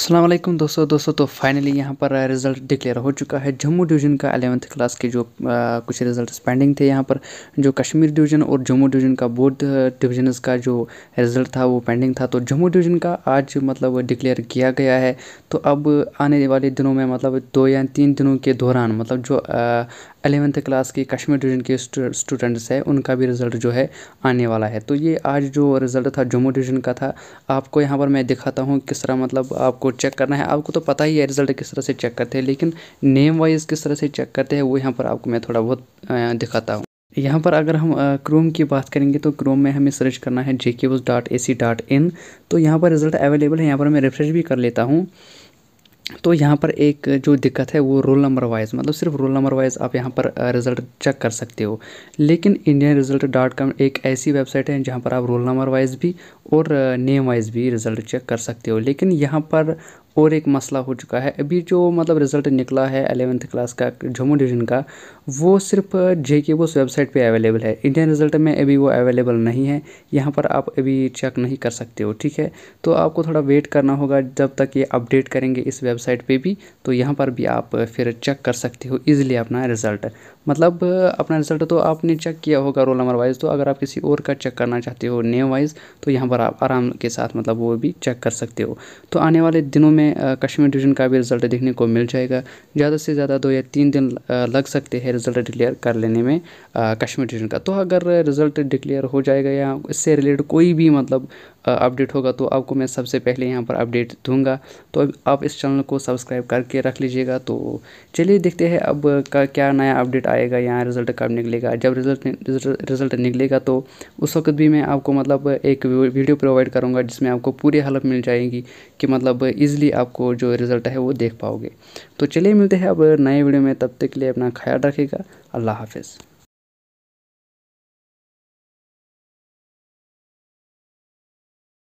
असलम दोस्तों दोस्तों तो फाइनली यहाँ पर रिज़ल्ट uh, डिक्लेयर हो चुका है जम्मू डिवीज़न का एलेवंथ क्लास के जो आ, uh, कुछ रिज़ल्ट पेंडिंग थे यहाँ पर जो कश्मीर डिवीज़न और जम्मू डिवीज़न का बोर्ड डिवीजनस uh, का जो रिज़ल्ट था वो पेंडिंग था तो जम्मू डिवीज़न का आज मतलब डिक्लेयर किया गया है तो अब आने वाले दिनों में मतलब दो या तीन दिनों के दौरान मतलब जो एलेवंथ क्लास के कश्मीर डिवीज़न के स्टूडेंट्स हैं उनका भी रिज़ल्ट जो है आने वाला है तो ये आज जो रिज़ल्ट था जम्मू डिवीज़न का था आपको यहाँ पर मैं दिखाता हूँ किस तरह मतलब आपको चेक करना है आपको तो पता ही है रिजल्ट किस तरह से चेक करते हैं लेकिन नेम वाइज किस तरह से चेक करते हैं वो यहाँ पर आपको मैं थोड़ा बहुत दिखाता हूँ यहाँ पर अगर हम क्रोम की बात करेंगे तो क्रोम में हमें सर्च करना है J dot A C dot in तो यहाँ पर रिज़ल्ट अवेलेबल है यहाँ पर मैं रिफ्रेश भी कर लेता हूँ तो यहाँ पर एक जो दिक्कत है वो रोल नंबर वाइज मतलब सिर्फ रोल नंबर वाइज आप यहाँ पर रिज़ल्ट चेक कर सकते हो लेकिन इंडियन रिज़ल्ट डॉट कॉम एक ऐसी वेबसाइट है जहाँ पर आप रोल नंबर वाइज भी और नेम वाइज भी रिज़ल्ट चेक कर सकते हो लेकिन यहाँ पर और एक मसला हो चुका है अभी जो मतलब रिज़ल्ट निकला है एलेवंथ क्लास का जम्मू डिवीजन का वो सिर्फ जे के बोस वेबसाइट पे अवेलेबल है इंडियन रिज़ल्ट में अभी वो अवेलेबल नहीं है यहाँ पर आप अभी चेक नहीं कर सकते हो ठीक है तो आपको थोड़ा वेट करना होगा जब तक ये अपडेट करेंगे इस वेबसाइट पर भी तो यहाँ पर भी आप फिर चेक कर सकते हो ईज़िली अपना रिज़ल्ट मतलब अपना रिज़ल्ट तो आपने चेक किया होगा रोल नंबर वाइज तो अगर आप किसी और का चेक करना चाहते हो नेम वाइज तो यहाँ पर आप आराम के साथ मतलब वो भी चेक कर सकते हो तो आने वाले दिनों में हमें कश्मीर डिवीज़न का भी रिज़ल्ट देखने को मिल जाएगा ज़्यादा से ज़्यादा दो या तीन दिन लग सकते हैं रिज़ल्ट डिक्लेयर कर लेने में कश्मीर डिवीज़न का तो अगर रिज़ल्ट डिक्लेयर हो जाएगा या इससे रिलेटेड कोई भी मतलब अपडेट होगा तो आपको मैं सबसे पहले यहाँ पर अपडेट दूंगा तो अब आप इस चैनल को सब्सक्राइब करके रख लीजिएगा तो चलिए देखते हैं अब का क्या नया अपडेट आएगा यहाँ रिज़ल्ट कब निकलेगा जब रिज़ल्ट रिज़ल्ट निकलेगा तो उस वक्त भी मैं आपको मतलब एक वीडियो प्रोवाइड करूँगा जिसमें आपको पूरी हेल्प मिल जाएगी कि मतलब ईजिली भी आपको जो रिज़ल्ट है वो देख पाओगे तो चलिए मिलते हैं अब नए वीडियो में तब तक के लिए अपना ख्याल रखेगा अल्लाह हाफिज़